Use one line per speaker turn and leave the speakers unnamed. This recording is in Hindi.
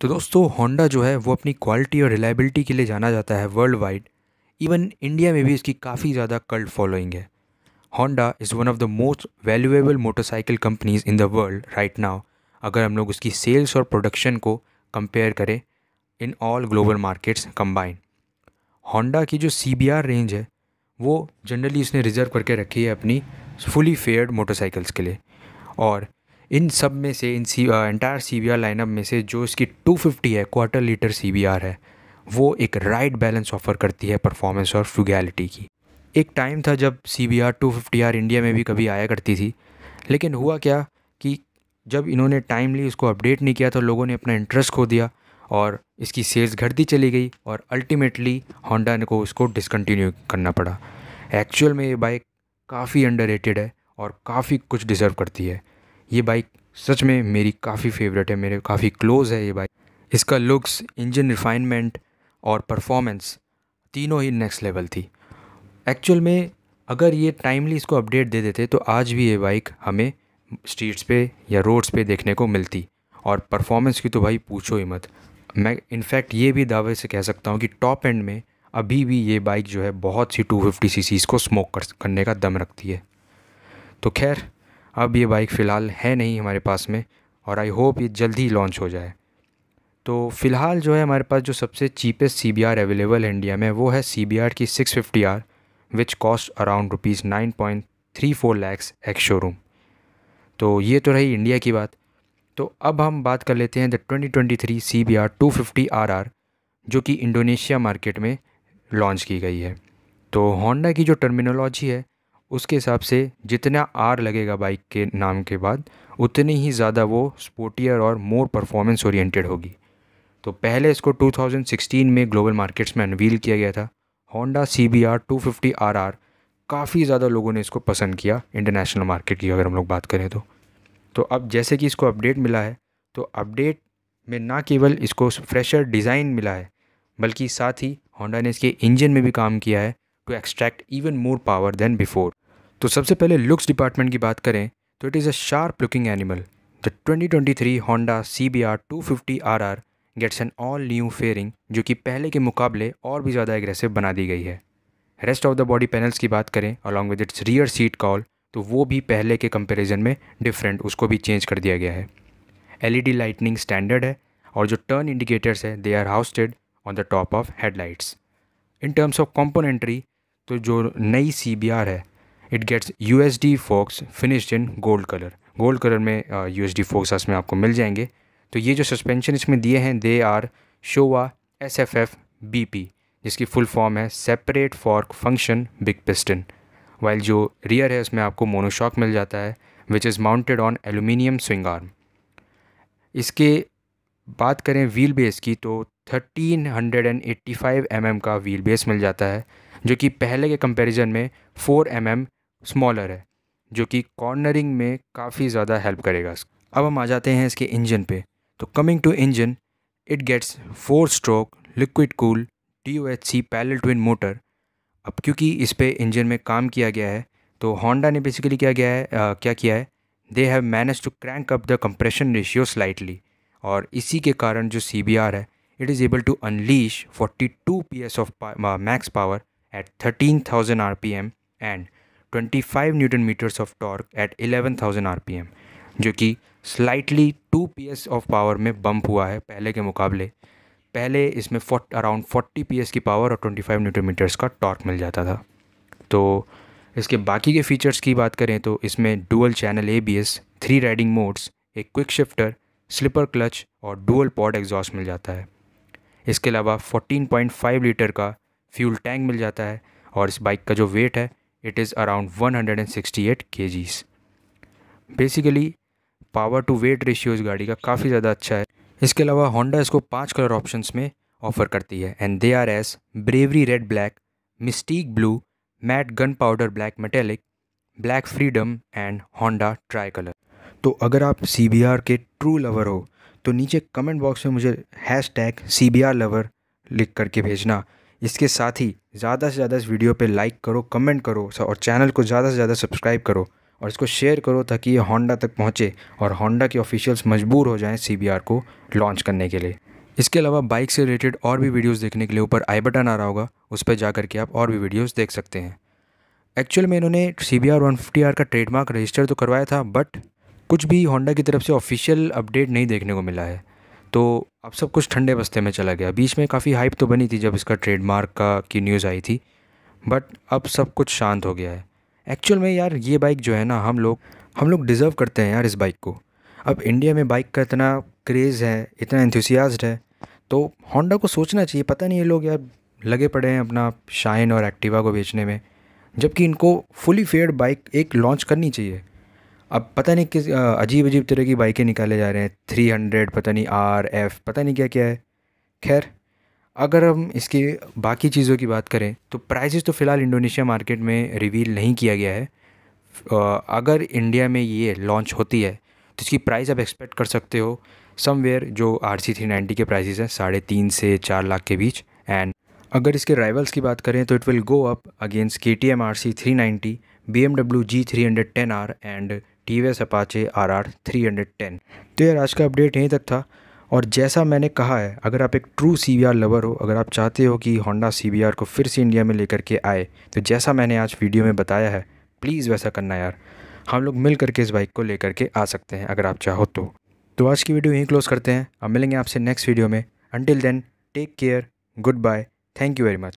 तो दोस्तों होंडा जो है वो अपनी क्वालिटी और रिलायबिलिटी के लिए जाना जाता है वर्ल्ड वाइड इवन इंडिया में भी इसकी काफ़ी ज़्यादा कल्ट फॉलोइंग है Honda is one of the most valuable motorcycle companies in the world right now अगर हम लोग उसकी सेल्स और प्रोडक्शन को कंपेयर करें in all global markets combine Honda की जो सी रेंज है वो जनरली उसने रिज़र्व करके रखी है अपनी फुली फेयर्ड मोटरसाइकिल्स के लिए और इन सब में से इन सी एंटायर सी लाइनअप में से जो इसकी 250 है क्वार्टर लीटर सी है वो एक राइट बैलेंस ऑफर करती है परफॉर्मेंस और फ्यूगैलिटी की एक टाइम था जब C B R two fifty R India में भी कभी आया करती थी लेकिन हुआ क्या कि जब इन्होंने टाइमली इसको अपडेट नहीं किया तो लोगों ने अपना इंटरेस्ट खो दिया और इसकी सेल्स घटती चली गई और अल्टीमेटली होंडा ने को उसको डिसकन्टीन्यू करना पड़ा एक्चुअल में ये बाइक काफ़ी अंडर है और काफ़ी कुछ डिज़र्व करती है ये बाइक सच में मेरी काफ़ी फेवरेट है मेरे काफ़ी क्लोज़ है ये बाइक इसका लुक्स इंजन रिफाइनमेंट और परफॉर्मेंस तीनों ही नेक्स्ट लेवल थी एक्चुअल में अगर ये टाइमली इसको अपडेट दे देते तो आज भी ये बाइक हमें स्ट्रीट्स पे या रोड्स पे देखने को मिलती और परफॉर्मेंस की तो भाई पूछो ही मत मैं इनफैक्ट ये भी दावे से कह सकता हूँ कि टॉप एंड में अभी भी ये बाइक जो है बहुत सी 250 फिफ्टी को स्मोक करने का दम रखती है तो खैर अब ये बाइक फ़िलहाल है नहीं हमारे पास में और आई होप ये जल्दी लॉन्च हो जाए तो फ़िलहाल जो है हमारे पास जो सबसे cheapest C B R available है इंडिया में वो है सी बी आर की six fifty R which cost around rupees nine point three four lakhs ex showroom तो ये तो रही इंडिया की बात तो अब हम बात कर लेते हैं the twenty twenty three C B R two fifty R R जो कि इंडोनेशिया मार्केट में लॉन्च की गई है तो होंडा की जो टर्मिनोलॉजी है उसके हिसाब से जितना आर लगेगा बाइक के नाम के बाद उतनी ही ज़्यादा वो स्पोर्टियर और मोर परफॉर्मेंस ओरिएंटेड होगी तो पहले इसको 2016 में ग्लोबल मार्केट्स में अनवील किया गया था Honda C B R two fifty R R काफ़ी ज़्यादा लोगों ने इसको पसंद किया इंटरनेशनल मार्केट की अगर हम लोग बात करें तो तो अब जैसे कि इसको अपडेट मिला है तो अपडेट में ना केवल इसको फ्रेशर डिज़ाइन मिला है बल्कि साथ ही होंडा ने इसके इंजन में भी काम किया है to extract even more power than before तो सबसे पहले लुक्स डिपार्टमेंट की बात करें तो it is a sharp looking animal the 2023 fifty R R gets an all new fairing जो कि पहले के मुकाबले और भी ज़्यादा एग्रेसिव बना दी गई है rest of the body panels की बात करें along with its rear seat cowl तो वो भी पहले के कंपेरिजन में डिफरेंट उसको भी चेंज कर दिया गया है L E D lighting standard है और जो टर्न इंडिकेटर्स है they are housed on the top of headlights in terms of componentry तो जो नई सी बी आर है it gets U S D forks finished in gold colour gold colour में यू एस डी फोक्स इसमें आपको मिल जाएंगे तो ये जो सस्पेंशन इसमें दिए हैं they are Showa S F F B P जिसकी फुल फॉर्म है separate fork function big piston while जो रियर है उसमें आपको मोनोशॉक मिल जाता है which is mounted on aluminium swing arm इसके बात करें व्हील बेस की तो 1385 एम का व्हील बेस मिल जाता है जो कि पहले के कंपैरिजन में 4 mm स्मॉलर है जो कि कॉर्नरिंग में काफ़ी ज़्यादा हेल्प करेगा अब हम आ जाते हैं इसके इंजन पे तो coming to engine it gets four stroke liquid cool D O H C parallel twin motor अब क्योंकि इस पर इंजन में काम किया गया है तो होंडा ने बेसिकली क्या गया है आ, क्या किया है they have manage to crank up the compression ratio slightly और इसी के कारण जो सी बी आर है it is able to unleash forty two P S of max power at thirteen thousand R P M and 25 newton meters of torque at 11,000 RPM जो कि स्लाइटली 2 पीएस ऑफ पावर में बम्प हुआ है पहले के मुकाबले पहले इसमें अराउंड 40 पीएस की पावर और 25 न्यूटन मीटर्स का टॉर्क मिल जाता था तो इसके बाकी के फीचर्स की बात करें तो इसमें dual channel A B S three riding modes एक क्विक शिफ्टर स्लिपर क्लच और डुअल पॉड एग्जॉस्ट मिल जाता है इसके अलावा 14.5 लीटर का फ्यूल टैंक मिल जाता है और इस बाइक का जो वेट है it is around 168 kgs basically power to weight ratio इस गाड़ी का काफ़ी ज़्यादा अच्छा है इसके अलावा होंडा इसको पांच कलर ऑप्शंस में ऑफर करती है and they are as bravery red black mystic blue matte gun powder black metallic black freedom and Honda tri colour तो अगर आप सी बी आर के ट्रू लवर हो तो नीचे कमेंट बॉक्स में मुझे hash tag C B R lover लिख करके भेजना इसके साथ ही ज़्यादा से ज़्यादा इस वीडियो पे लाइक करो कमेंट करो और चैनल को ज़्यादा से ज़्यादा सब्सक्राइब करो और इसको शेयर करो ताकि ये होंडा तक पहुँचे और होंडा के ऑफिशियल्स मजबूर हो जाएँ सी को लॉन्च करने के लिए इसके अलावा बाइक से रिलेटेड और भी वीडियोज़ देखने के लिए ऊपर आई बटन आ रहा होगा उस पर जा करके आप और भी वीडियोज़ देख सकते हैं एक्चुअल में इन्होंने C B R one fifty R का ट्रेडमार्क रजिस्टर तो करवाया था बट कुछ भी होंडा की तरफ से ऑफिशियल अपडेट नहीं देखने को मिला है तो अब सब कुछ ठंडे बस्ते में चला गया बीच में काफ़ी हाइप तो बनी थी जब इसका ट्रेडमार्क का की न्यूज़ आई थी बट अब सब कुछ शांत हो गया है एक्चुअल में यार ये बाइक जो है ना हम लोग हम लोग डिज़र्व करते हैं यार इस बाइक को अब इंडिया में बाइक का इतना क्रेज़ है इतना इंथ्यूसियाज है तो होंडा को सोचना चाहिए पता नहीं ये लोग यार लगे पड़े हैं अपना शाइन और एक्टिवा को बेचने में जबकि इनको फुली फेयर बाइक एक लॉन्च करनी चाहिए अब पता नहीं किस अजीब अजीब तरह की बाइकें निकाले जा रहे हैं थ्री हंड्रेड पता नहीं आर एफ़ पता नहीं क्या क्या है खैर अगर हम इसकी बाकी चीज़ों की बात करें तो प्राइजेस तो फ़िलहाल इंडोनेशिया मार्केट में रिवील नहीं किया गया है अगर इंडिया में ये लॉन्च होती है तो इसकी प्राइस आप एक्सपेक्ट कर सकते हो समवेयर जो आर सी थ्री नाइन्टी के प्राइजेज हैं साढ़े तीन से चार लाख के बीच एंड अगर इसके राइवल्स की बात करें तो it will go up against K T M R C three ninety B M W G three hundred ten R and T V S Apache R R three hundred ten तो यार आज का अपडेट यहीं तक था और जैसा मैंने कहा है अगर आप एक true C B R lover हो अगर आप चाहते हो कि होंडा सी वी आर को फिर से इंडिया में लेकर के आए तो जैसा मैंने आज वीडियो में बताया है प्लीज़ वैसा करना यार हम लोग मिल करके इस बाइक को लेकर के आ सकते हैं अगर आप चाहो तो तो आज की वीडियो यहीं क्लोज़ करते हैं अब मिलेंगे आपसे नेक्स्ट वीडियो में until then take care goodbye thank you very much